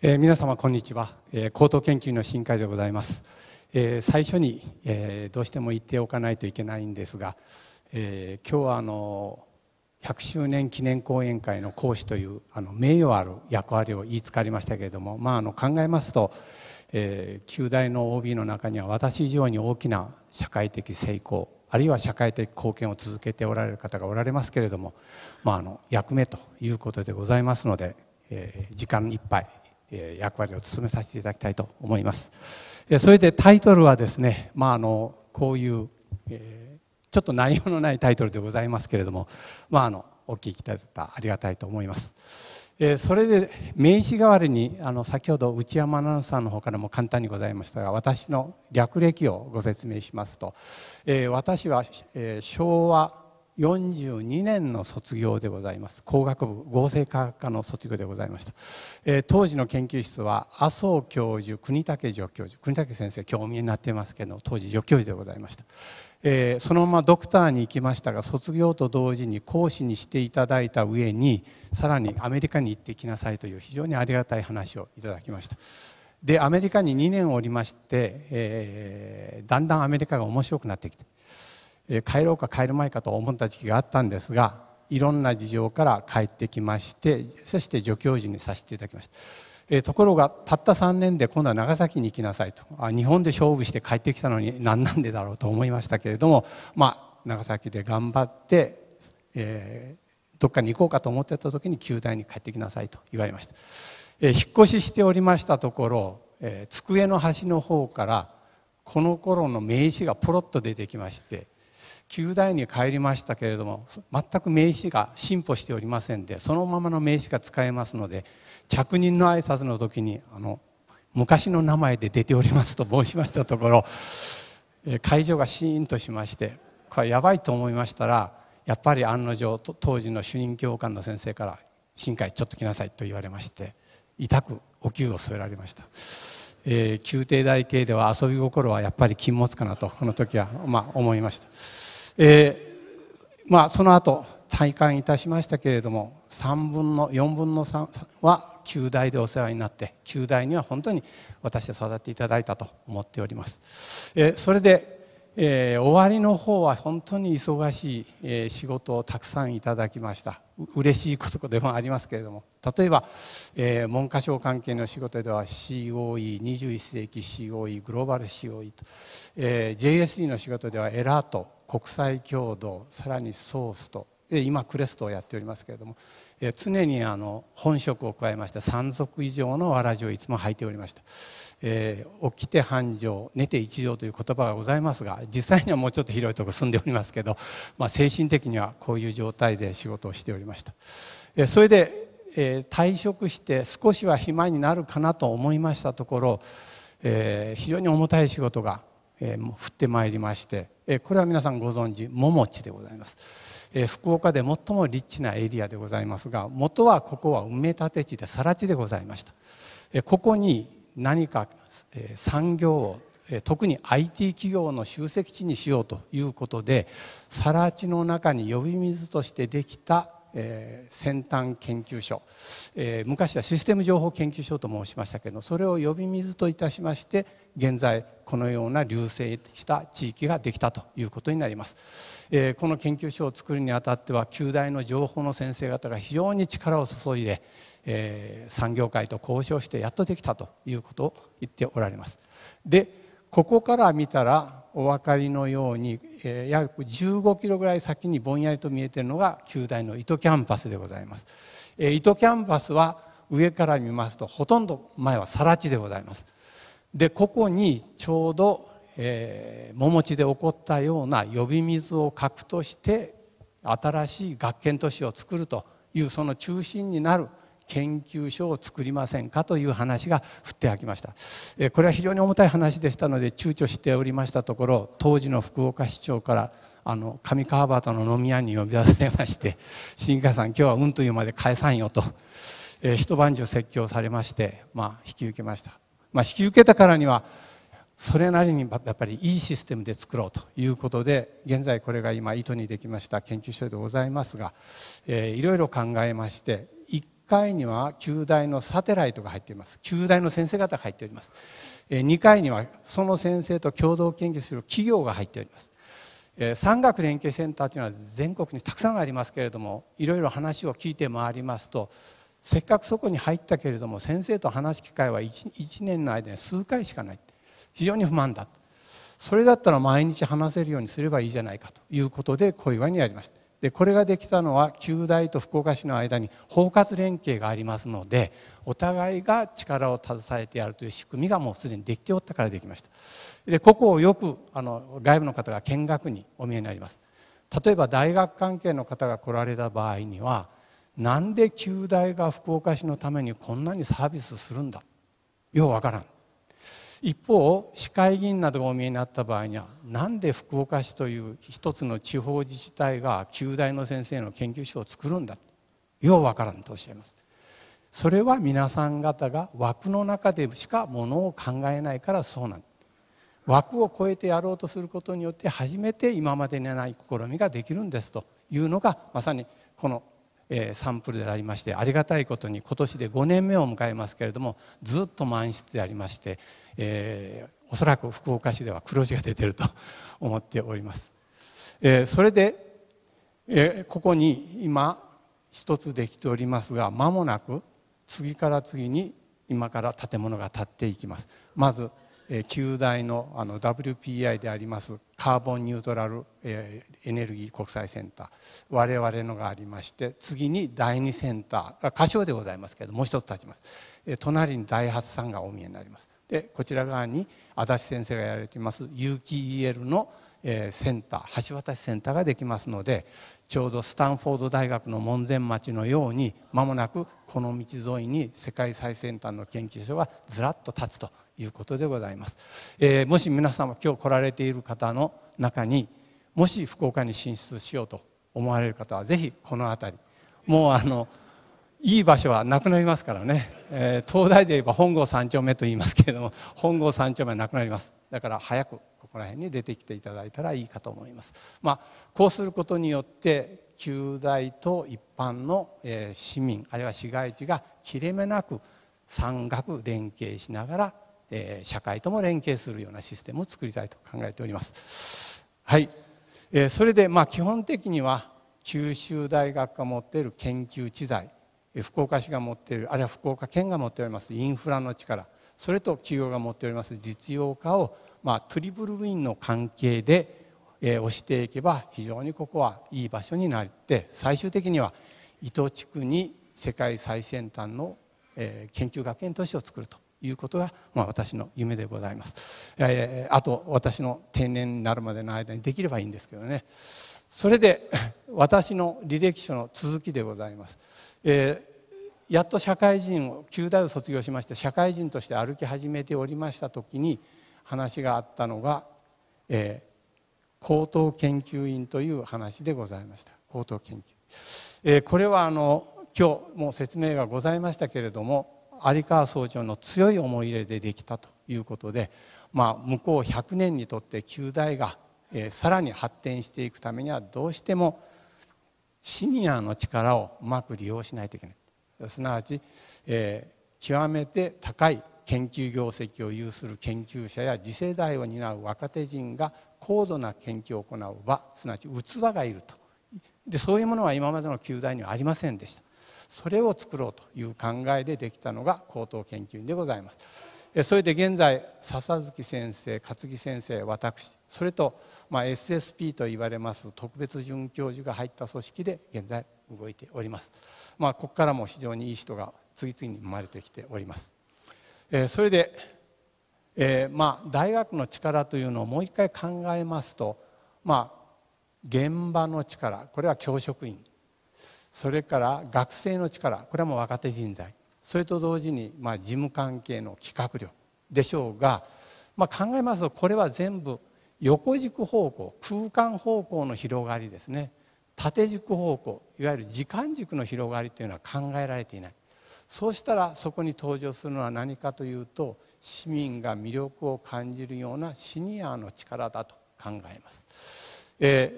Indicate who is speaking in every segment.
Speaker 1: えー、皆様こんにちは、えー、高等研究の新会でございます、えー、最初に、えどうしても言っておかないといけないんですが、え今日はあの100周年記念講演会の講師というあの名誉ある役割を言いつかりましたけれども、まあ、あの考えますと、えー、旧大の OB の中には私以上に大きな社会的成功あるいは社会的貢献を続けておられる方がおられますけれども、まあ、あの役目ということでございますので、え時間いっぱい役割を務めさせていただきたいと思いますそれでタイトルはですね、まあ、あのこういうちょっと内容のないタイトルでございますけれども、まあ、あのお聞きいただいたありがたいと思いますそれで名刺代わりにあの先ほど内山アナウンサーの方からも簡単にございましたが私の略歴をご説明しますと私は昭和42年の卒業でございます工学部合成科学科の卒業でございました、えー、当時の研究室は麻生教授国武助教授国武先生今日お見えになってますけど当時助教授でございました、えー、そのままドクターに行きましたが卒業と同時に講師にしていただいた上にさらにアメリカに行ってきなさいという非常にありがたい話をいただきましたでアメリカに2年おりまして、えー、だんだんアメリカが面白くなってきて帰ろうか帰る前かと思った時期があったんですがいろんな事情から帰ってきましてそして助教授にさせていただきました。えところがたった3年で今度は長崎に行きなさいとあ日本で勝負して帰ってきたのに何なんでだろうと思いましたけれどもまあ長崎で頑張って、えー、どっかに行こうかと思ってた時に球大に帰ってきなさいと言われました、えー、引っ越ししておりましたところ、えー、机の端の方からこの頃の名刺がポロッと出てきまして旧大に帰りましたけれども全く名詞が進歩しておりませんでそのままの名詞が使えますので着任の挨拶の時にあの昔の名前で出ておりますと申しましたところ会場がシーンとしましてこれやばいと思いましたらやっぱり案の定当時の主任教官の先生から「新海ちょっと来なさい」と言われまして痛くお灸を添えられました。えー、宮廷大系では遊び心はやっぱり禁物かなとこの時は、まあ、思いました。えー、まあ、その後退官いたしましたけれども3分の4分の3は旧大でお世話になって旧大には本当に私は育てていただいたと思っております。えー、それで、えー、終わりの方は本当に忙しい、えー、仕事をたくさんいただきました嬉しいことでもありますけれども例えば、えー、文科省関係の仕事では COE21 世紀 COE グローバル COE と、えー、JSD の仕事ではエラート国際共同さらにソースと今クレストをやっておりますけれども常にあの本職を加えました3足以上のわらじをいつも履いておりました、えー、起きて半畳寝て一畳という言葉がございますが実際にはもうちょっと広いとこ住んでおりますけど、まあ、精神的にはこういう状態で仕事をしておりました、えー、それで、えー、退職して少しは暇になるかなと思いましたところ、えー、非常に重たい仕事が、えー、降ってまいりましてこれは皆さんご存知桃地でございます福岡で最もリッチなエリアでございますが元はここは埋め立て地で更地でございましたここに何か産業を特に IT 企業の集積地にしようということで更地の中に呼び水としてできたえー、先端研究所、えー、昔はシステム情報研究所と申しましたけどそれを呼び水といたしまして現在このような隆盛した地域ができたということになります、えー、この研究所を作るにあたっては旧大の情報の先生方が非常に力を注いで、え産業界と交渉してやっとできたということを言っておられますでここから見たらお分かりのように、えー、約15キロぐらい先にぼんやりと見えているのが旧大の糸キャンパスでございます。えー、糸キャンパスは上から見ますとほとんど前は更地でございます。でここにちょうど、えー、桃地で起こったような呼び水を核として新しい学研都市を作るというその中心になる研究所を作りませんかという話が降ってきましたこれは非常に重たい話でしたので躊躇しておりましたところ当時の福岡市長からあの上川端の飲み屋に呼び出されまして「新川さん今日はうんというまで返さんよと」えー、一晩中説教されまして、まあ、引き受けました、まあ、引き受けたからにはそれなりにやっぱりいいシステムで作ろうということで現在これが今糸にできました研究所でございますが、えー、いろいろ考えまして階には旧大のサテライトが入っています旧大の先生方が入っております2階にはその先生と共同研究する企業が入っております産学連携センターというのは全国にたくさんありますけれどもいろいろ話を聞いて回りますとせっかくそこに入ったけれども先生と話す機会は 1, 1年の間に数回しかない非常に不満だそれだったら毎日話せるようにすればいいじゃないかということで小岩にやりましたでこれができたのは旧大と福岡市の間に包括連携がありますのでお互いが力を携えてやるという仕組みがもうすでにできておったからできましたでここをよくあの外部の方が見学にお見えになります例えば大学関係の方が来られた場合にはなんで旧大が福岡市のためにこんなにサービスするんだようわからん一方市会議員などがお見えになった場合には何で福岡市という一つの地方自治体が旧大の先生の研究所を作るんだようわからんとおっしゃいますそれは皆さん方が枠の中でしかものを考えないからそうなん枠を超えてやろうとすることによって初めて今までにない試みができるんですというのがまさにこのえサンプルでありましてありがたいことに今年で5年目を迎えますけれどもずっと満室でありまして、えー、おそらく福岡市では黒字が出てると 思っております。えー、それで、えー、ここに今一つできておりますが間もなく次から次に今から建物が建っていきます。まず旧大のあの WPI でありますカーボンニュートラルエネルギー国際センター我々のがありまして次に第2センター仮称でございますけれどもう一つ立ちます隣に大発さんがお見えになりますでこちら側に足立先生がやられています有機 EL のセンター橋渡しセンターができますのでちょうどスタンフォード大学の門前町のようにまもなくこの道沿いに世界最先端の研究所がずらっと立つということでございます、えー、もし皆様今日来られている方の中にもし福岡に進出しようと思われる方は是非この辺りもうあのいい場所はなくなりますからね、えー、東大で言えば本郷三丁目と言いますけれども本郷三丁目はなくなりますだから早くここら辺に出てきていただいたらいいかと思います。まあ、こうすることによって旧大と一般のえ市民あるいは市街地が切れ目なく山岳連携しながらえ社会とも連携するようなシステムを作りたいと考えております。はい、えそれでまあ基本的には九州大学が持っている研究知財福岡市が持っているあるいは福岡県が持っておりますインフラの力それと企業が持っております実用化を、まあ、トリプルウィンの関係で、えー、押していけば非常にここはいい場所になって最終的には糸地区に世界最先端の、えー、研究学園都市を作るということが、まあ、私の夢でございます、えー、あと私の定年になるまでの間にできればいいんですけどねそれで私の履歴書の続きでございます、えー、やっと社会人を旧大を卒業しまして社会人として歩き始めておりました時に話があったのが、えー、高等研究員という話でございました高等研究、えー、これはあの今日もう説明がございましたけれども有川総長の強い思い入れでできたということで、まあ、向こう100年にとって旧大が、えー、さらに発展していくためにはどうしてもシニアの力をうまく利用しないといけないすなわち、えー、極めて高い研究業績を有する研究者や次世代を担う若手人が高度な研究を行う場すなわち器がいるとでそういうものは今までの旧大にはありませんでした。それを作ろうという考えでできたのが高等研究院でございますそれで現在笹月先生勝木先生私それと、ま SSP と言われます特別准教授が入った組織で現在動いております、まあ、ここからも非常にいい人が次々に生まれてきております、えそれで、えまあ、大学の力というのをもう一回考えますと、まあ、現場の力これは教職員それから学生の力これはもう若手人材それと同時にま事務関係の企画力でしょうが、まあ、考えますとこれは全部横軸方向空間方向の広がりですね縦軸方向いわゆる時間軸の広がりというのは考えられていないそうしたらそこに登場するのは何かというと市民が魅力を感じるようなシニアの力だと考えます。え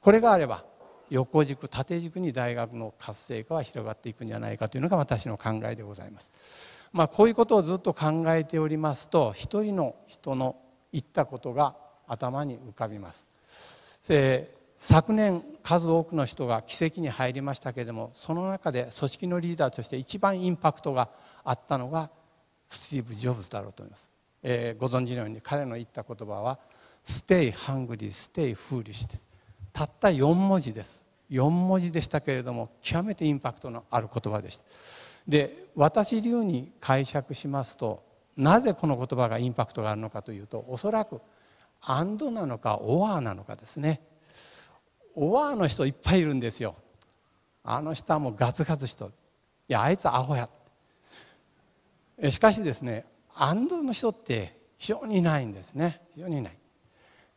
Speaker 1: ー、これがあれば横軸縦軸に大学の活性化は広がっていくんじゃないかというのが私の考えでございます。まあ、こういうことをずっと考えておりますと一人の人の言ったことが頭に浮かびます。昨年数多くの人が奇跡に入りましたけれどもその中で組織のリーダーとして一番インパクトがあったのがスティーブ・ジョブズだろうと思います、えー、ご存知のように彼の言った言葉は「ステイ・ハングリー・ステイ・フーリッシュ」ですたった4文字です4文字でしたけれども極めてインパクトのある言葉でしたで私流に解釈しますとなぜこの言葉がインパクトがあるのかというとおそらくアンドなのかオアなのかですねオアの人いっぱいいるんですよあの人はもうガツガツ人いやあいつアホやしかしですねアンドの人って非常にないんですね非常にない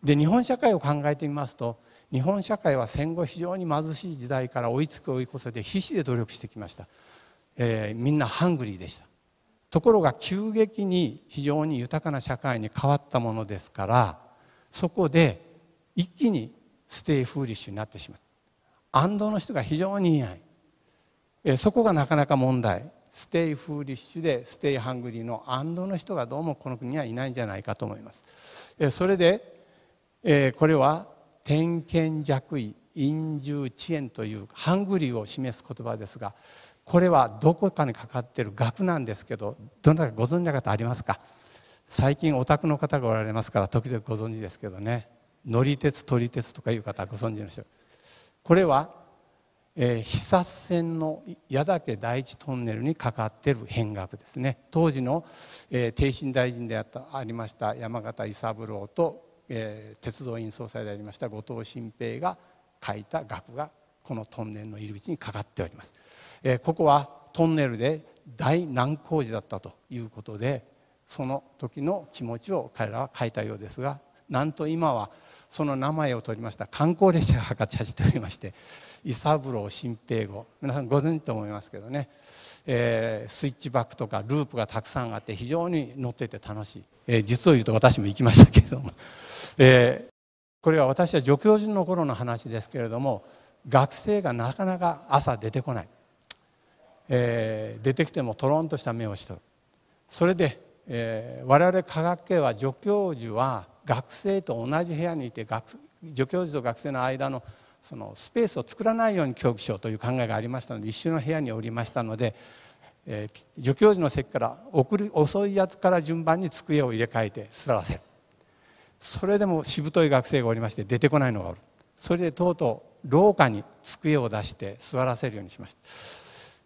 Speaker 1: で日本社会を考えてみますと日本社会は戦後非常に貧しい時代から追いつく追い越せで必死で努力してきました、えー、みんなハングリーでしたところが急激に非常に豊かな社会に変わったものですからそこで一気にステイフーリッシュになってしまった安藤の人が非常にいない、えー、そこがなかなか問題ステイフーリッシュでステイハングリーの安堵の人がどうもこの国にはいないんじゃないかと思います。それでこれは偏見弱位陰柔遅延というハングリーを示す言葉ですがこれはどこかにかかってる額なんですけどどなたかご存知の方ありますか最近お宅の方がおられますから時々ご存知ですけどね乗り鉄取り鉄とかいう方ご存知の人これは、えー、肥線の矢岳第一トンネルにかかってる変額ですね当時の、えー、大臣であったありました山形伊三郎とえー、鉄道院総裁でありました後藤新平が書いた額がこのトンネルの入り口にかかっております、えー、ここはトンネルで大難工事だったということでその時の気持ちを彼らは書いたようですがなんと今はその名前を取りました観光列車が走っておりまして伊三郎新平号皆さんご存知と思いますけどね、えー、スイッチバックとかループがたくさんあって非常に乗ってて楽しい、えー、実を言うと私も行きましたけれどもえー、これは私は助教授の頃の話ですけれども学生がなかなか朝出てこない、えー、出てきてもとろんとした目をしとるそれで、えー、我々科学系は助教授は学生と同じ部屋にいて学助教授と学生の間のそのスペースを作らないように教育しようという考えがありましたので一緒の部屋におりましたので、えー、助教授の席から遅いやつから順番に机を入れ替えて座らせるそれでもしぶとい学生がおりまして出てこないのがおるそれでとうとう廊下に机を出して座らせるようにしました、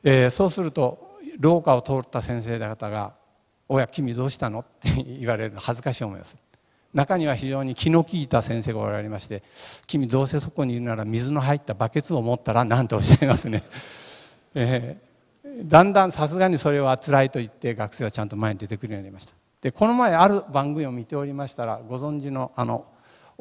Speaker 1: えー、そうすると廊下を通った先生方が「おや君どうしたの?」って言われるの恥ずかしい思いをする中には非常に気の利いた先生がおられまして「君どうせそこにいるなら水の入ったバケツを持ったら」なんておっしゃいますね、えー、だんだんさすがにそれはつらいと言って学生はちゃんと前に出てくるようになりましたでこの前ある番組を見ておりましたらご存知のあの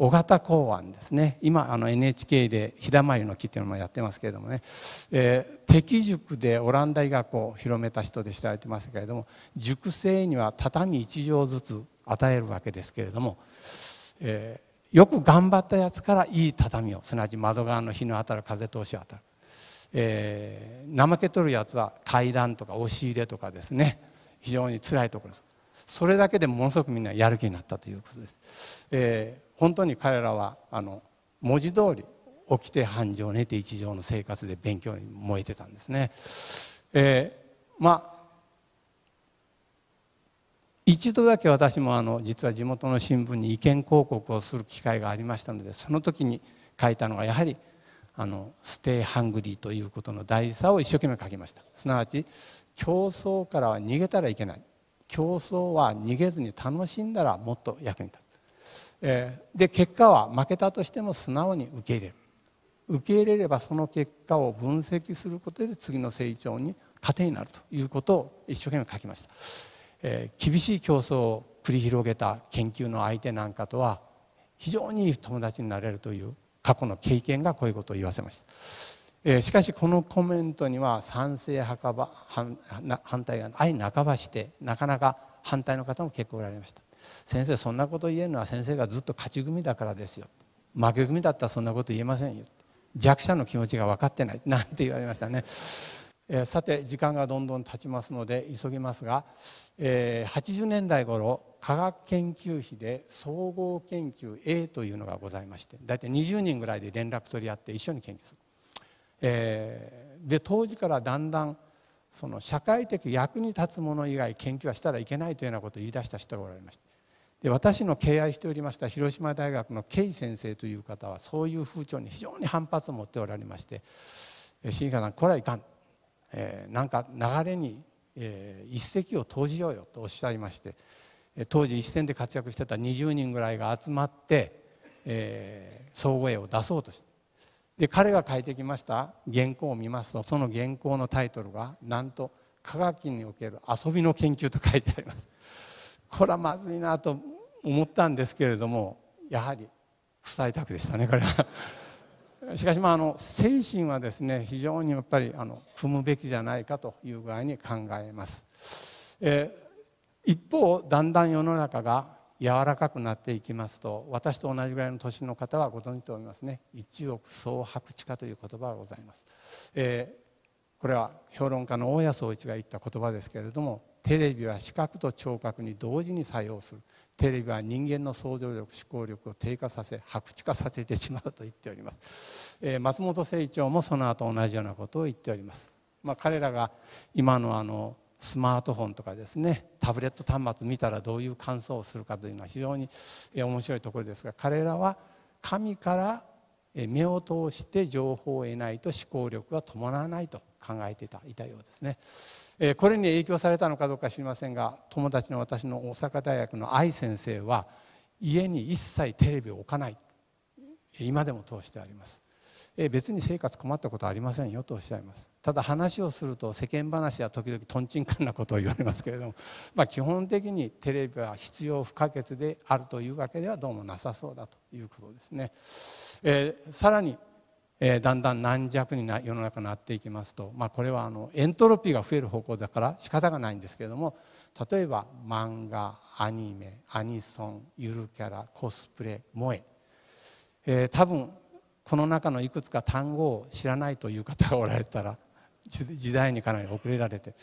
Speaker 1: 尾形港湾ですね今あの NHK で「ひだまりの木」っていうのもやってますけれどもね、えー、敵塾でオランダ医学を広めた人で知られてますけれども塾生には畳1畳ずつ与えるわけですけれども、えー、よく頑張ったやつからいい畳をすなわち窓側の日の当たる風通しを当たる、えー、怠けとるやつは階段とか押し入れとかですね非常につらいところですそれだけでものすごくみんなやる気になったということです、えー、本当に彼らはあの文字通り起きて繁盛寝て一条の生活で勉強に燃えてたんですね、えー、まあ一度だけ私もあの実は地元の新聞に意見広告をする機会がありましたのでその時に書いたのがやはりあのステイハングリーということの大事さを一生懸命書きましたすなわち競争からは逃げたらいけない競争は逃げずに楽しんだらもっと役に立つ、えー、で結果は負けたとしても素直に受け入れる受け入れればその結果を分析することで次の成長に糧になるということを一生懸命書きました、えー、厳しい競争を繰り広げた研究の相手なんかとは非常にいい友達になれるという過去の経験がこういうことを言わせましたえしかしこのコメントには賛成半ば反対が相半ばしてなかなか反対の方も結構おられました先生そんなこと言えるのは先生がずっと勝ち組だからですよ負け組だったらそんなこと言えませんよ弱者の気持ちが分かってないなんて言われましたね、えー、さて時間がどんどん経ちますので急ぎますが、えー、80年代頃科学研究費で総合研究 A というのがございまして大体20人ぐらいで連絡取り合って一緒に研究するえー、で当時からだんだんその社会的役に立つもの以外研究はしたらいけないというようなことを言い出した人がおられましたで私の敬愛しておりました広島大学のケイ先生という方はそういう風潮に非常に反発を持っておられまして「新川さんこれはいかん」えー、なんか流れに、えー、一石を投じようよとおっしゃいまして当時一戦で活躍してた20人ぐらいが集まって、えー、総合絵を出そうとしてで彼が書いてきました原稿を見ますとその原稿のタイトルがなんと「科学における遊びの研究」と書いてありますこれはまずいなと思ったんですけれどもやはり伝えたくでしたね彼は。しかしまああの精神はですね非常にやっぱりあの踏むべきじゃないかという具合に考えます、えー、一方だんだん世の中が柔らかくなっていきますと私と同じぐらいの年の方はご存じと思いますね一億総白地化という言葉がございます、えー、これは評論家の大谷総一が言った言葉ですけれどもテレビは視覚と聴覚に同時に作用するテレビは人間の想像力思考力を低下させ白地化させてしまうと言っております、えー、松本清張もその後同じようなことを言っておりますまあ、彼らが今のあのスマートフォンとかですねタブレット端末見たらどういう感想をするかというのは非常に面白いところですが彼らは神から目を通して情報を得ないと思考力が伴わないと考えていたいたようですねこれに影響されたのかどうか知りませんが友達の私の大阪大学の愛先生は家に一切テレビを置かない今でも通してあります別に生活困ったことありませんよとおっしゃいますただ話をすると世間話や時々とんちんかんなことを言われますけれども、まあ、基本的にテレビは必要不可欠であるというわけではどうもなさそうだということですね。えー、さらに、えー、だんだん軟弱にな世の中になっていきますと、まあ、これはあのエントロピーが増える方向だから仕方がないんですけれども例えば漫画アニメアニソンゆるキャラコスプレ萌ええー、多分この中のいくつか単語を知らないという方がおられたら 時代にかなり遅れられて、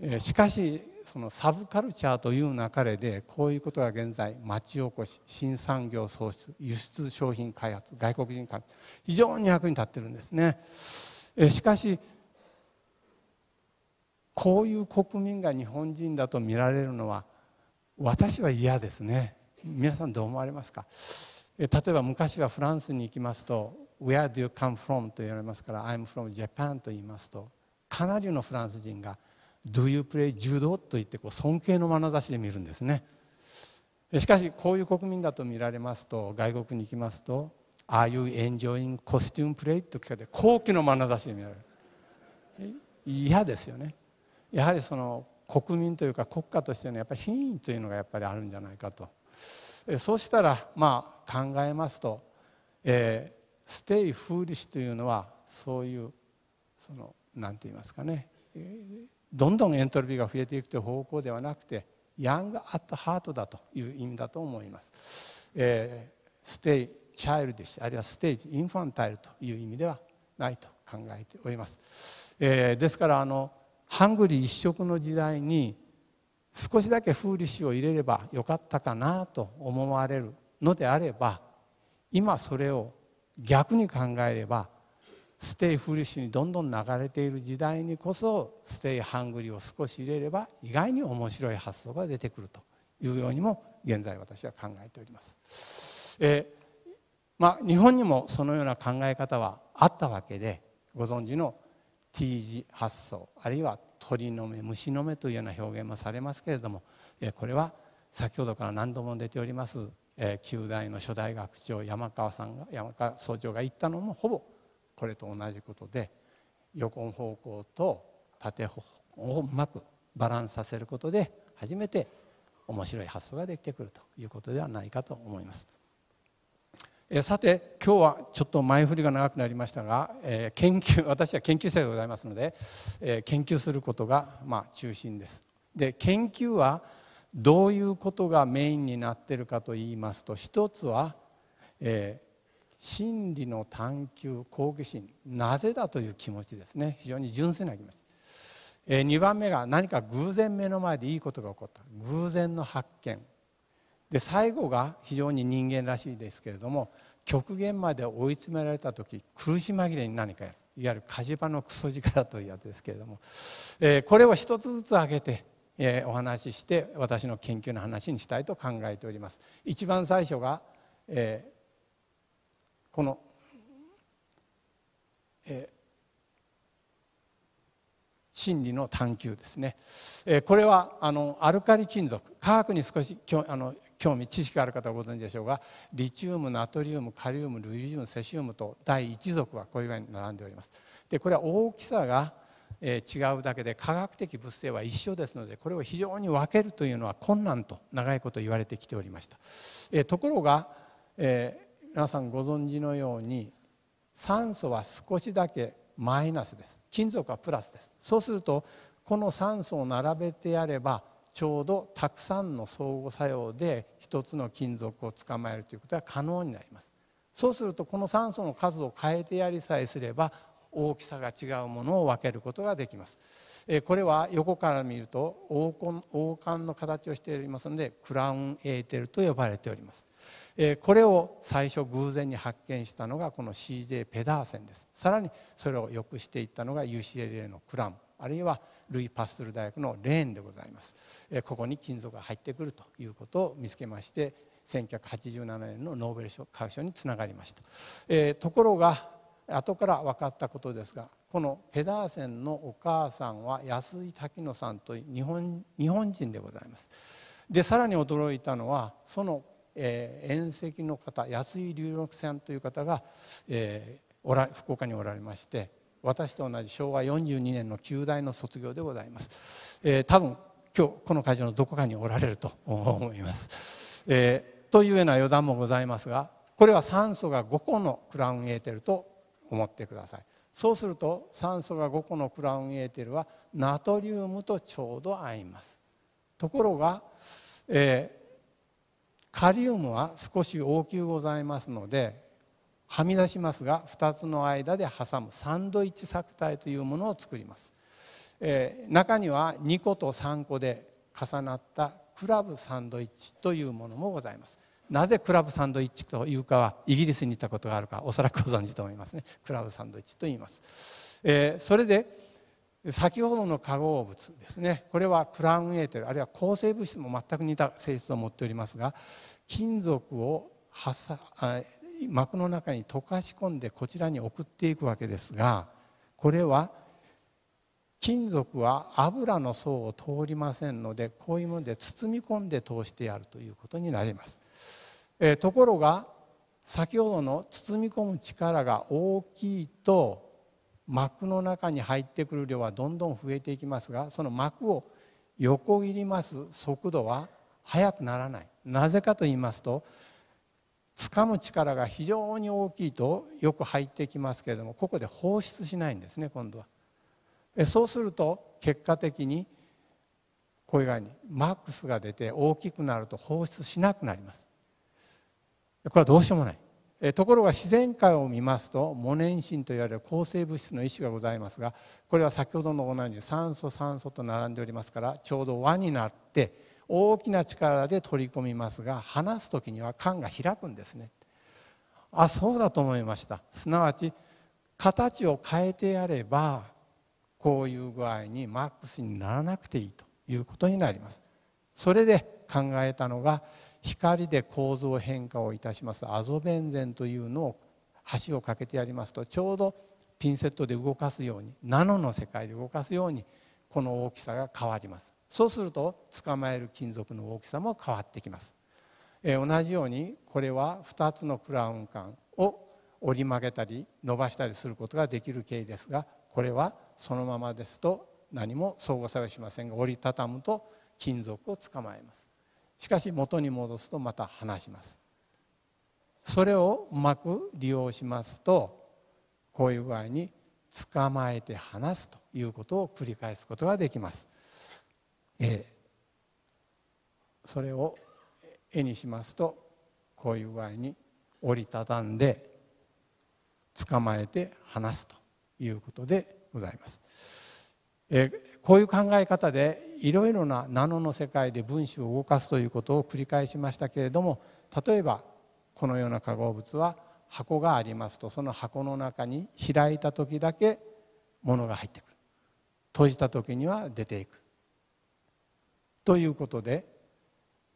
Speaker 1: えー、しかしそのサブカルチャーという流れでこういうことが現在町おこし新産業創出輸出商品開発外国人開発非常に役に立ってるんですね。えー、しかしこういう国民が日本人だと見られるのは私は嫌ですね皆さんどう思われますか例えば昔はフランスに行きますと「Where do you come from?」と言われますから「I'm from Japan」と言いますとかなりのフランス人が「Do you play 柔道?」と言ってこう尊敬の眼差しで見るんですねしかしこういう国民だと見られますと外国に行きますと「Are you enjoying costume play?」と聞かれて高貴の眼差しで見られる嫌ですよねやはりその国民というか国家としてのやっぱり品位というのがやっぱりあるんじゃないかとそうしたらまあ考えますと、えー、ステイフーリッシュというのはそういうその何て言いますかね、えー、どんどんエントロピーが増えていくという方向ではなくてヤング・アット・ハートだという意味だと思います。えー、ステイ・チャイルディッシュあるいはステージ・インファンタイルという意味ではないと考えております。えー、ですからあのハングリー一色の時代に少しだけフーリッシュを入れればよかったかなと思われるのであれば今それを逆に考えればステイフリッシュにどんどん流れている時代にこそステイハングリーを少し入れれば意外に面白い発想が出てくるというようにも現在私は考えております。えー、まあ、日本にもそのような考え方はあったわけでご存知の T 字発想あるいは鳥の目虫の目というような表現もされますけれどもこれは先ほどから何度も出ておりますえ旧大の初代学長山川さんが山川総長が言ったのもほぼこれと同じことで横方向と縦方向をうまくバランスさせることで初めて面白い発想ができてくるということではないかと思います。えさて今日はちょっと前振りが長くなりましたが、えー、研究私は研究生でございますので、えー、研究することがまあ中心です。で研究はどういうことがメインになってるかと言いますと一つは、えー、真理の探求好奇心なぜだという気持ちですね非常に純粋な気持ち、えー、2番目が何か偶然目の前でいいことが起こった偶然の発見で最後が非常に人間らしいですけれども極限まで追い詰められた時苦し紛れに何かやるいわゆる火事場のクソ力というやつですけれども、えー、これを一つずつ挙げてえお話しして私の研究の話にしたいと考えております一番最初が、えー、この、えー、真理の探求ですね、えー、これはあのアルカリ金属科学に少しあの興味知識がある方はご存知でしょうがリチウムナトリウムカリウムルイジウムセシウムと第一族はこういう具合に並んでおりますでこれは大きさがえ違うだけで科学的物性は一緒ですのでこれを非常に分けるというのは困難と長いこと言われてきておりましたえところが、えー、皆さんご存知のように酸素は少しだけマイナスです金属はプラスですそうするとこの酸素を並べてやればちょうどたくさんの相互作用で一つの金属を捕まえるということが可能になりますそうするとこの酸素の数を変えてやりさえすれば大きさが違うものを分けることができますこれは横から見ると王冠の形をしておりますのでクラウンエーテルと呼ばれておりますこれを最初偶然に発見したのがこの CJ ペダーセンですさらにそれを良くしていったのが UCLA のクラムあるいはルイ・パッスル大学のレーンでございますここに金属が入ってくるということを見つけまして1987年のノーベル化学賞につながりました、えところが後から分かったことですがこのペダーセンのお母さんは安井滝野さんという日本日本人でございます。でさらに驚いたのはその、えー、縁石の方安井龍六さんという方が、えー、おら福岡におられまして私と同じ昭和42年の旧大の卒業でございます、えー、多分今日この会場のどこかにおられると 思います。えー、というような余談もございますがこれは酸素が5個のクラウンエーテルと思ってくださいそうすると酸素が5個のクラウンエーテルはナトリウムとちょうど合いますところが、えー、カリウムは少し大きゅうございますのではみ出しますが2つの間で挟むサンドイッチ作体というものを作ります、えー、中には2個と3個で重なったクラブサンドイッチというものもございますなぜクラブサンドイッチというかはイギリスに行ったことがあるかおそらくご存知と思いますねクラブサンドイッチと言います、えー、それで先ほどの化合物ですねこれはクラウンエーテルあるいは抗生物質も全く似た性質を持っておりますが金属を膜の中に溶かし込んでこちらに送っていくわけですがこれは金属は油の層を通りませんのでこういうもので包み込んで通してやるということになります。えー、ところが先ほどの包み込む力が大きいと膜の中に入ってくる量はどんどん増えていきますがその膜を横切ります速度は速くならないなぜかと言いますと掴む力が非常に大きいとよく入ってきますけれどもここで放出しないんですね今度はそうすると結果的にこういう具合にマックスが出て大きくなると放出しなくなりますこれはどうしようもないところが自然界を見ますとモネンシンといわれる抗生物質の一種がございますがこれは先ほどの同じように酸素酸素と並んでおりますからちょうど輪になって大きな力で取り込みますが離す時には缶が開くんですねあそうだと思いましたすなわち形を変えてやればこういう具合にマックスにならなくていいということになりますそれで考えたのが光で構造変化をいたしますアゾベンゼンというのを橋をかけてやりますとちょうどピンセットで動かすようにナノの世界で動かすようにこの大きさが変わりますそうすると捕まえる金属の大きさも変わってきます、えー、同じようにこれは2つのクラウン管を折り曲げたり伸ばしたりすることができる経緯ですがこれはそのままですと何も相互作用しませんが折りたたむと金属を捕まえますしかし元に戻すとまた離しますそれをうまく利用しますとこういう具合に捕まえて離すということを繰り返すことができます、えー、それを絵にしますとこういう具合に折りたたんで捕まえて離すということでございます、えーこういう考え方でいろいろなナノの世界で分子を動かすということを繰り返しましたけれども例えばこのような化合物は箱がありますとその箱の中に開いた時だけ物が入ってくる閉じた時には出ていくということで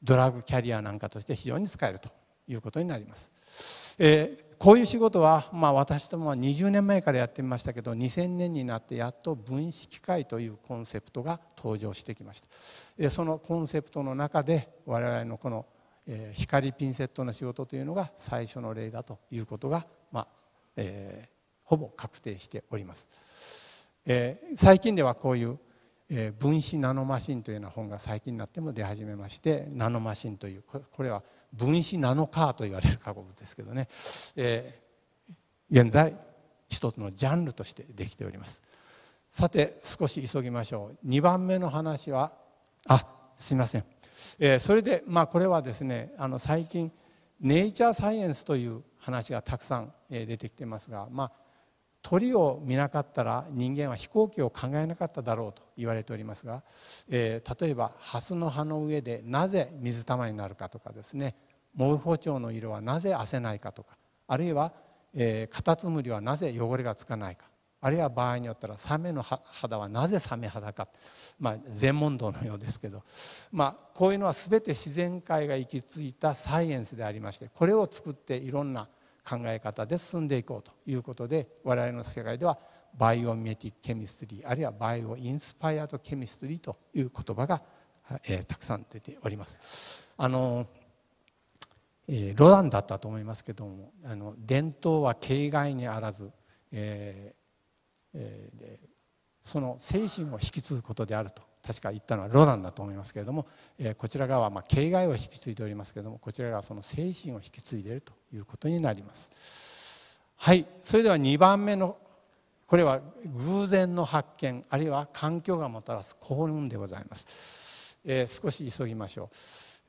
Speaker 1: ドラッグキャリアなんかとして非常に使えるということになります。えーこういう仕事は、まあ、私どもは20年前からやってみましたけど2000年になってやっと分子機械というコンセプトが登場してきましたそのコンセプトの中で我々のこの光ピンセットの仕事というのが最初の例だということが、まあえー、ほぼ確定しております、えー、最近ではこういう分子ナノマシンというような本が最近になっても出始めましてナノマシンというこれは「分子ナノカーと言われる化合物ですけどね、えー、現在一つのジャンルとしてできておりますさて少し急ぎましょう2番目の話はあすいません、えー、それでまあこれはですねあの最近ネイチャーサイエンスという話がたくさん出てきてますが、まあ、鳥を見なかったら人間は飛行機を考えなかっただろうと言われておりますが、えー、例えばハスの葉の上でなぜ水玉になるかとかですね毛包丁の色はなぜ褪せないかとかあるいは、えカタツムリはなぜ汚れがつかないかあるいは場合によったらサメの肌はなぜサメ肌か、まあ、全問答のようですけど、まあ、こういうのは全て自然界が行き着いたサイエンスでありましてこれを作っていろんな考え方で進んでいこうということで我々の世界ではバイオメティック・ケミストリーあるいはバイオ・インスパイアド・ケミストリーという言葉が、えー、たくさん出ております。あのえー、ロダンだったと思いますけどもあの伝統は形骸にあらず、えーえー、その精神を引き継ぐことであると確か言ったのはロダンだと思いますけれども、えー、こちら側はまあ形骸を引き継いでおりますけれどもこちら側はその精神を引き継いでいるということになります。はいそれでは2番目のこれは偶然の発見あるいは環境がもたらす幸運でございます、えー、少し急ぎましょう、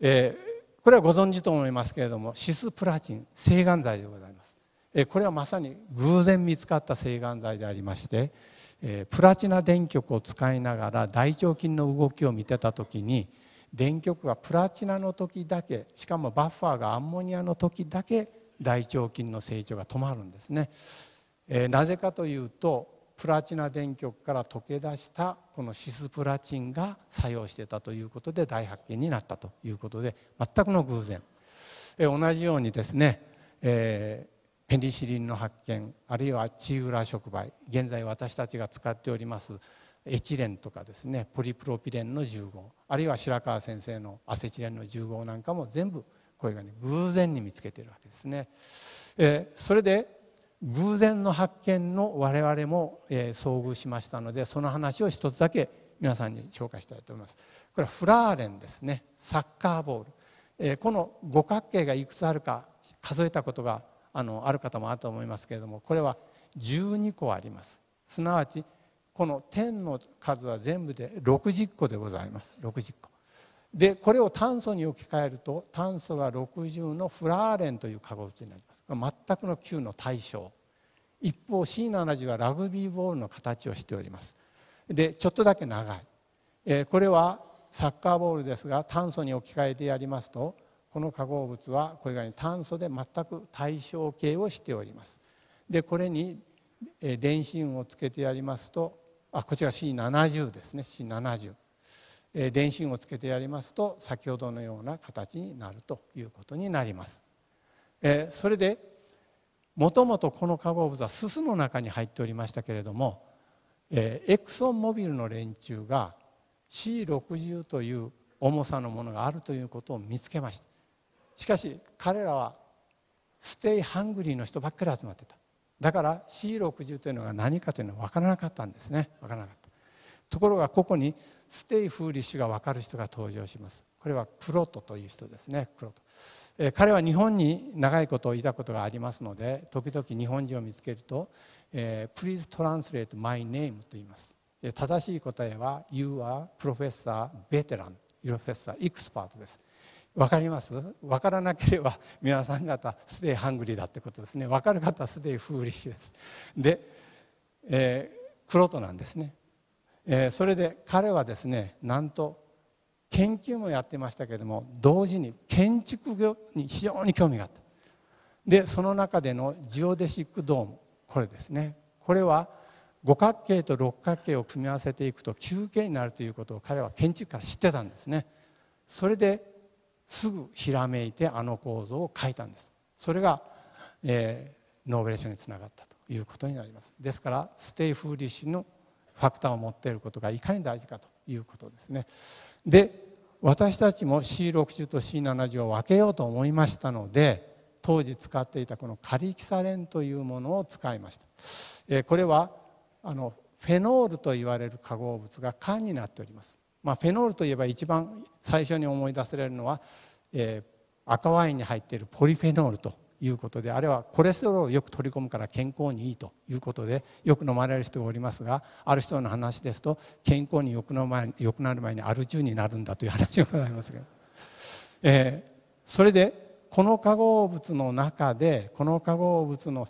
Speaker 1: えー、これはご存知と思いますけれどもシスプラチン制眼剤でございます、えー、これはまさに偶然見つかった制眼剤でありまして、えプラチナ電極を使いながら大腸菌の動きを見てた時に電極はプラチナの時だけしかもバッファーがアンモニアの時だけ大腸菌の成長が止まるんですね、えー、なぜかというとプラチナ電極から溶け出したこのシスプラチンが作用してたということで大発見になったということで全くの偶然、えー、同じようにですね、えーペニシリンの発見あるいはチーウラ触媒現在私たちが使っておりますエチレンとかですねポリプロピレンの10号あるいは白川先生のアセチレンの10号なんかも全部これがね偶然に見つけてるわけですね。えそれで偶然の発見の我々も、え遭遇しましたのでその話を一つだけ皆さんに紹介したいと思います。これはフラーレンですねサッカーボール、えこの五角形がいくつあるか数えたことがあのある方もあると思いますけれどもこれは12個あります。すなわちこの天の数は全部で60個でございます60個でこれを炭素に置き換えると炭素が60のフラーレンという化合物になります全くの球の対象一方 C70 はラグビーボールの形をしておりますでちょっとだけ長い、えー、これはサッカーボールですが炭素に置き換えてやりますとこの化合物はこれが炭素で全く対称形をしておりますでこれに電子音をつけてやりますとあこちら C70 ですね C70 電信をつけてやりますと先ほどのような形になるということになります。それでもともとこの化合物はすすの中に入っておりましたけれどもエクソンモビルの連中が C60 という重さのものがあるということを見つけましたしかし彼らはステイハングリーの人ばっかり集まってただから C60 というのが何かというのは分からなかったんですね分からなかったところがここにステイ・フーリッシュが分かる人が登場しますこれはクロトという人ですねクロト、えー、彼は日本に長いこといたことがありますので時々日本人を見つけると「えー、Please translate my name」と言います正しい答えは「You are Professor Veteran」「プロフェッサー Expert」です分かります分からなければ皆さん方すでにハングリーだってことですね分かる方すでにフーリッシュですで、えー、クロトなんですね、えー、それで彼はですねなんと研究もやってましたけども同時に建築業に非常に興味があったでその中でのジオデシックドームこれですねこれは五角形と六角形を組み合わせていくと球形になるということを彼は建築から知ってたんですねそれですぐひらめいてあの構造を書いたんですそれが、えー、ノーベル賞につながったということになりますですからステイフーリッシュのファクターを持っていることがいかに大事かということですねで私たちも C60 と C70 を分けようと思いましたので当時使っていたこのカリキサレンというものを使いました、えー、これはあのフェノールといわれる化合物が缶になっておりますまあ、フェノールといえば一番最初に思い出されるのは、えー、赤ワインに入っているポリフェノールということであれはコレステロールをよく取り込むから健康にいいということでよく飲まれる人がおりますがある人の話ですと健康によくよくなる前にアル中になるんだという話がございますけど、えー、それでこの化合物の中でこの化合物の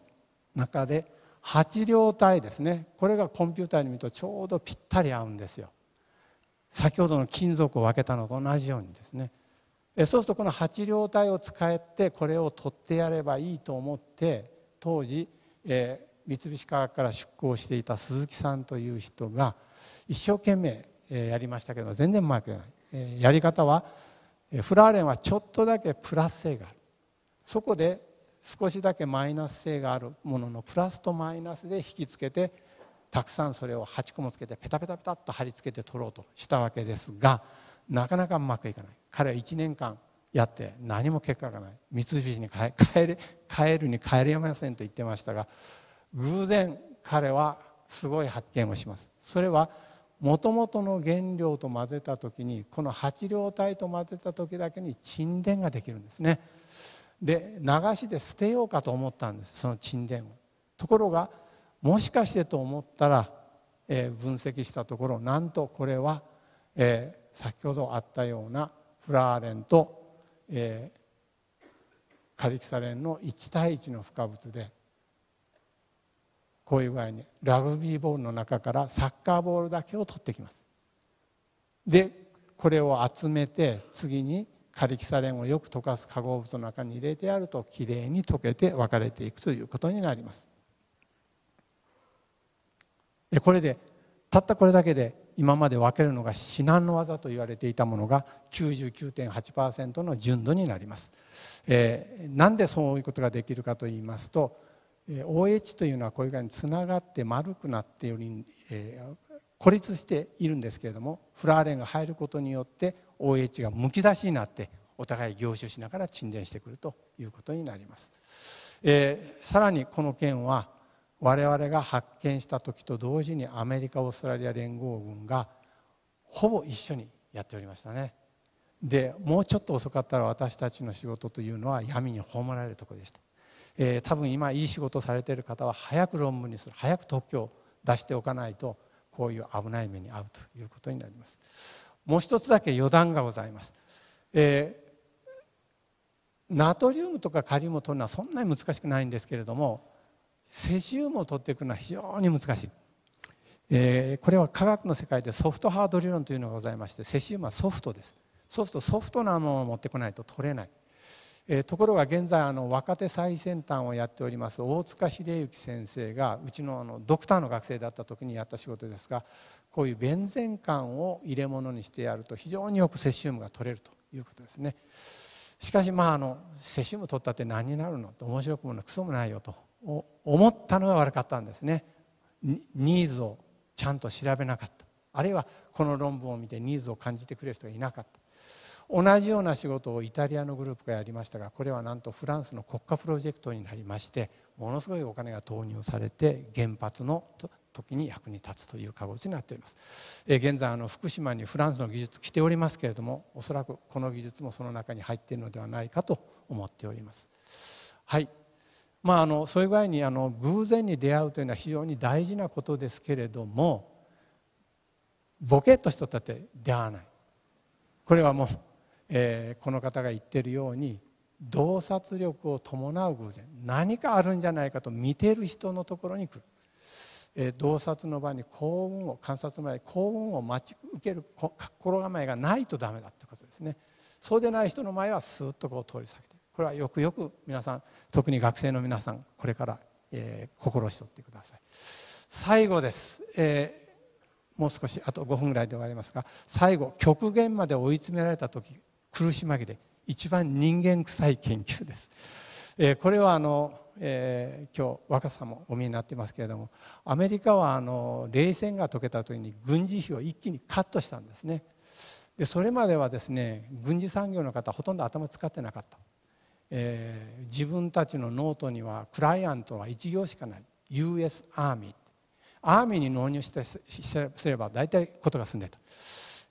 Speaker 1: 中で8両体ですねこれがコンピューターに見るとちょうどぴったり合うんですよ。先ほどの金属を分けたのと同じようにですねそうするとこの八両体を使ってこれを取ってやればいいと思って当時、えー、三菱化学から出向していた鈴木さんという人が一生懸命、えー、やりましたけど全然うまくない、えー、やり方はフラーレンはちょっとだけプラス性があるそこで少しだけマイナス性があるもののプラスとマイナスで引き付けてたくさんそれを8個もつけてペタペタペタっと貼り付けて取ろうとしたわけですがなかなかうまくいかない彼は1年間やって何も結果がない三菱に帰れ帰るに帰れませんと言ってましたが偶然彼はすごい発見をしますそれはもともとの原料と混ぜた時にこの8両体と混ぜた時だけに沈殿ができるんですねで流しで捨てようかと思ったんですその沈殿をところがもしかしてと思ったら、えー、分析したところなんとこれは、えー、先ほどあったようなフラーレンと、えー、カリキサレンの1対1の不可物でこういう具合にラグビーボールの中からサッカーボールだけを取ってきます。でこれを集めて次にカリキサレンをよく溶かす化合物の中に入れてあるときれいに溶けて分かれていくということになります。これでたったこれだけで今まで分けるのが至難の業と言われていたものが99.8%の純度になります、えー、なんでそういうことができるかと言いますと OH というのはこういうふうにつながって丸くなってより、えー、孤立しているんですけれどもフラーレンが入ることによって OH がむき出しになってお互い凝集しながら沈殿してくるということになります、えー、さらにこの件は我々が発見した時と同時にアメリカオーストラリア連合軍がほぼ一緒にやっておりましたねでもうちょっと遅かったら私たちの仕事というのは闇に葬られるとこでした、えー、多分今いい仕事されてる方は早く論文にする早く特許を出しておかないとこういう危ない目に遭うということになりますもう一つだけ余談がございます、えー、ナトリウムとかカリウムを取るのはそんなに難しくないんですけれどもセシウムを取っていくのは非常に難しい、えー、これは科学の世界でソフトハード理論というのがございましてセシウムはソフトですそうするとソフトなものを持ってこないと取れない、えー、ところが現在あの若手最先端をやっております大塚秀幸先生がうちのあのドクターの学生だった時にやった仕事ですがこういうベンゼン管を入れ物にしてやると非常によくセシウムが取れるということですねしかしまああのセシウム取ったって何になるのと面白くもなくそもないよと思ったのが悪かったんですねニーズをちゃんと調べなかったあるいはこの論文を見てニーズを感じてくれる人がいなかった同じような仕事をイタリアのグループがやりましたがこれはなんとフランスの国家プロジェクトになりましてものすごいお金が投入されて原発の時に役に立つという籠地になっております、現在あの福島にフランスの技術来ておりますけれどもおそらくこの技術もその中に入っているのではないかと思っておりますはいまあ、あのそういう具合にあの偶然に出会うというのは非常に大事なことですけれどもボケっとしとったって出会わないこれはもう、えー、この方が言ってるように洞察力を伴う偶然何かあるんじゃないかと見てる人のところに来る、えー、洞察の場に幸運を観察の場に幸運を待ち受ける心構えがないとダメだってことですねそうでない人の前はスーッとこう通り下げてこれはよくよく皆さん特に学生の皆さんこれから、えー、心しとってください最後です、えー、もう少しあと5分ぐらいで終わりますが最後極限まで追い詰められた時苦し紛れ一番人間臭い研究です、えー、これはあの、えー、今日若さもお見えになってますけれどもアメリカはあの冷戦が解けた時に軍事費を一気にカットしたんですねでそれまではですね軍事産業の方ほとんど頭使ってなかったえー、自分たちのノートにはクライアントは1行しかない US アーミーアーミーに納入してすれば大体ことが済んでた、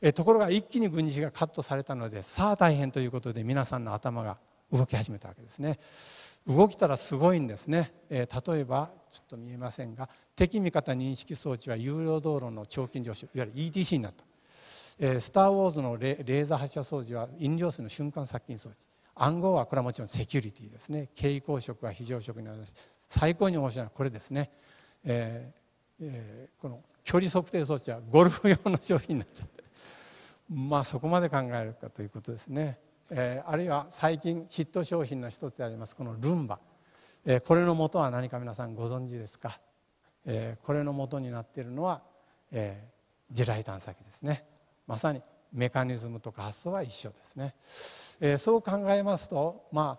Speaker 1: えー、ところが一気に軍事費がカットされたのでさあ大変ということで皆さんの頭が動き始めたわけですね動きたらすごいんですね、えー、例えばちょっと見えませんが敵味方認識装置は有料道路の長近上昇いわゆる ETC になった「えー、スター・ウォーズ」のレーザー発射装置は飲料水の瞬間殺菌装置暗号はこれはもちろんセキュリティですね蛍光色は非常色になる最高に面白いのはこれですね、えーえー、この距離測定装置はゴルフ用の商品になっちゃってまあそこまで考えるかということですね、えー、あるいは最近ヒット商品の一つでありますこのルンバ、えー、これの元は何か皆さんご存知ですか、えー、これの元になっているのは、えー、地雷探査機ですねまさにメカニズムとか発想は一緒ですね、えー、そう考えますとまあ、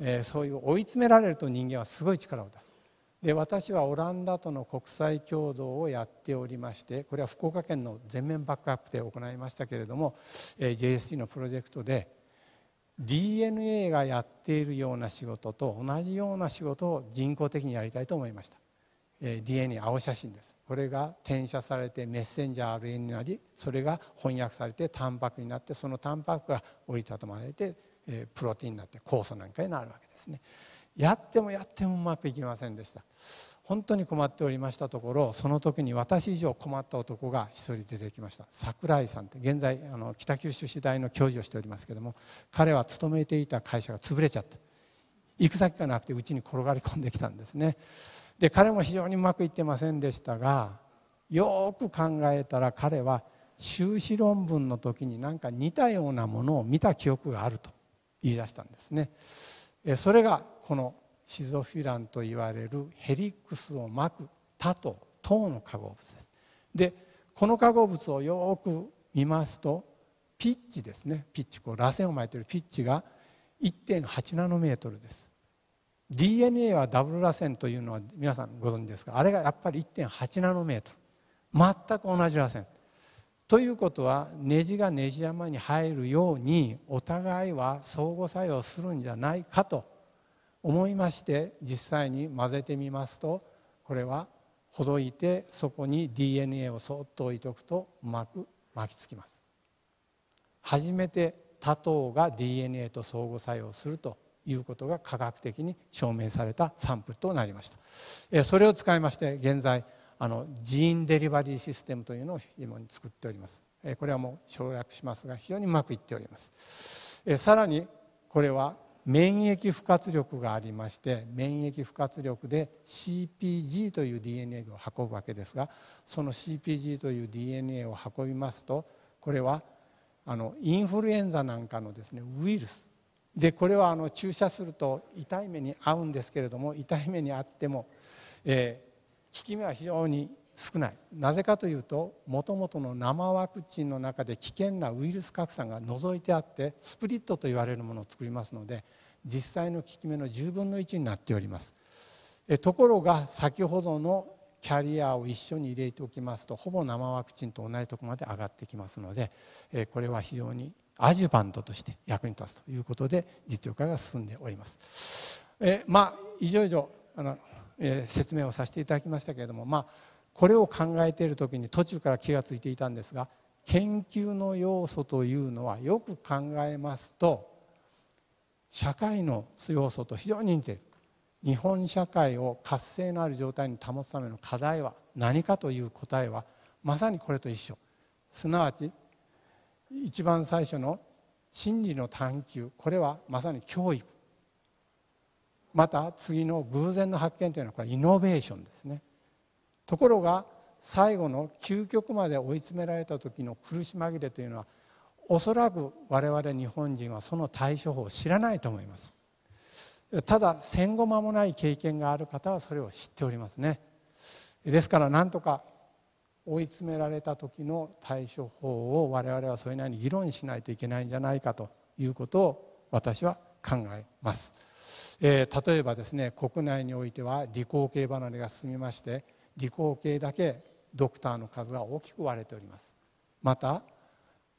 Speaker 1: えー、そういう追い詰められると人間はすごい力を出すで私はオランダとの国際共同をやっておりましてこれは福岡県の全面バックアップで行いましたけれども、えー、JST のプロジェクトで DNA がやっているような仕事と同じような仕事を人工的にやりたいと思いました DNA 青写真ですこれが転写されてメッセンジャー RNA になりそれが翻訳されてタンパクになってそのタンパクが折りたたまれてプロテインになって酵素なんかになるわけですねやってもやってもうまくいきませんでした本当に困っておりましたところその時に私以上困った男が一人出てきました桜井さんって現在あの北九州市大の教授をしておりますけども彼は勤めていた会社が潰れちゃった行く先がなくてうちに転がり込んできたんですねで彼も非常にうまくいってませんでしたがよく考えたら彼は修士論文の時になんか似たようなものを見た記憶があると言い出したんですね。それがこのシゾフィランと言われるヘリクスを巻く他と糖の化合物です。でこの化合物をよく見ますとピッチですねピッチこう螺旋を巻いてるピッチが1.8ナノメートルです。DNA はダブル螺旋というのは皆さんご存知ですがあれがやっぱり1.8ナノメートル全く同じ螺旋ということはネジがネジ山に入るようにお互いは相互作用するんじゃないかと思いまして実際に混ぜてみますとこれはほどいてそこに DNA をそっと置いとくとうまく巻きつきます。初めて多糖が DNA と相互作用するということが科学的に証明されたサンプルとなりましたそれを使いまして現在あのジーンデリバリーシステムというのを今に作っておりますこれはもう省略しますが非常にうまくいっておりますさらにこれは免疫不活力がありまして免疫不活力で CPG という DNA を運ぶわけですがその CPG という DNA を運びますとこれはあのインフルエンザなんかのですねウイルスでこれはあの注射すると痛い目に遭うんですけれども痛い目にあっても、えー、効き目は非常に少ないなぜかというともともとの生ワクチンの中で危険なウイルス核酸が除いてあってスプリットと言われるものを作りますので実際の効き目の10分の1になっておりますえところが先ほどのキャリアを一緒に入れておきますとほぼ生ワクチンと同じとこまで上がってきますのでえこれは非常にアジュバントとして役に立つということで実用化が進んでおります。えまあ以上以上あの、えー、説明をさせていただきましたけれども、まあ、これを考えている時に途中から気が付いていたんですが研究の要素というのはよく考えますと社会の要素と非常に似ている日本社会を活性のある状態に保つための課題は何かという答えはまさにこれと一緒すなわち一番最初の真理の探求これはまさに教育また次の偶然の発見というのはこれイノベーションですねところが最後の究極まで追い詰められた時の苦し紛れというのはおそらく我々日本人はその対処法を知らないと思いますただ戦後間もない経験がある方はそれを知っておりますねですからなんとか追い詰められた時の対処法を我々はそれなりに議論しないといけないんじゃないかということを私は考えます、えー、例えばですね国内においては理工系離れが進みまして理工系だけドクターの数が大きく割れておりますまた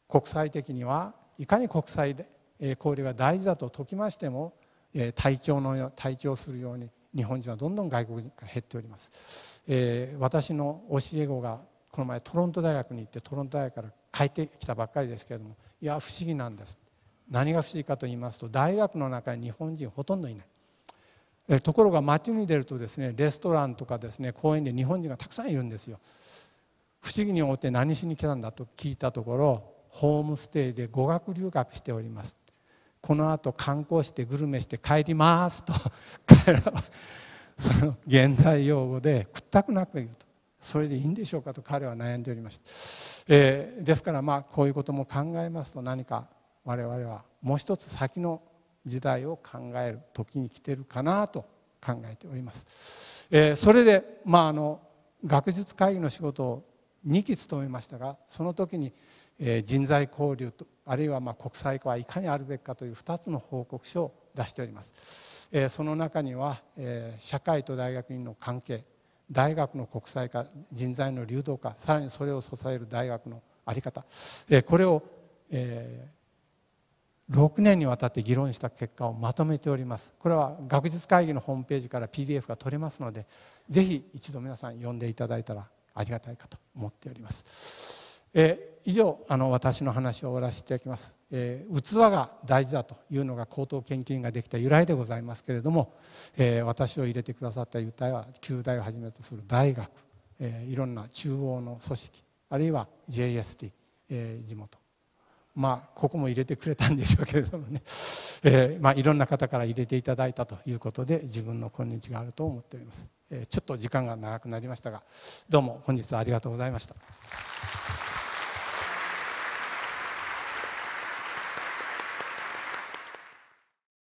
Speaker 1: 国際的にはいかに国際で、えー、交流が大事だと説きましても、えー、体調のよ体調するように日本人はどんどん外国人が減っております、えー、私の教え子がこの前トロント大学に行ってトロント大学から帰ってきたばっかりですけれどもいや不思議なんです何が不思議かと言いますと大学の中に日本人ほとんどいないところが街に出るとですねレストランとかですね公園で日本人がたくさんいるんですよ不思議に思って何しに来たんだと聞いたところホームステイで語学留学しておりますこのあと観光してグルメして帰りますとその現代用語で屈託なく言うとそれでいいんでしょうかと彼は悩んでおりました、えー、ですからまあこういうことも考えますと何か我々はもう一つ先の時代を考える時に来てるかなと考えております、えー、それでまああの学術会議の仕事を2期務めましたがその時に、え人材交流とあるいはまあ国際化はいかにあるべきかという2つの報告書を出しております、えその中には、え社会と大学院の関係大学の国際化人材の流動化さらにそれを支える大学の在り方これを6年にわたって議論した結果をまとめておりますこれは学術会議のホームページから PDF が取れますのでぜひ一度皆さん読んでいただいたらありがたいかと思っております。えー、以上あの私の話を終わらせていただきます、えー、器が大事だというのが高等研究員ができた由来でございますけれども、えー、私を入れてくださった由来は旧大をはじめとする大学、えー、いろんな中央の組織あるいは JST、えー、地元まあここも入れてくれたんでしょうけれどもね、えーまあ、いろんな方から入れていただいたということで自分の今日があると思っております、えー、ちょっと時間が長くなりましたがどうも本日はありがとうございました。